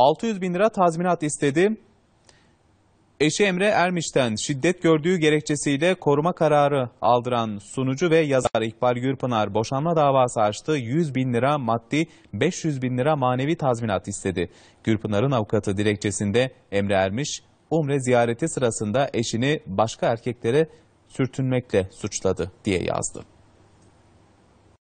600 bin lira tazminat istedi. Eşi Emre Ermiş'ten şiddet gördüğü gerekçesiyle koruma kararı aldıran sunucu ve yazar İkbal Gürpınar boşanma davası açtı. 100 bin lira maddi, 500 bin lira manevi tazminat istedi. Gürpınar'ın avukatı dilekçesinde Emre Ermiş, Umre ziyareti sırasında eşini başka erkeklere sürtünmekle suçladı diye yazdı.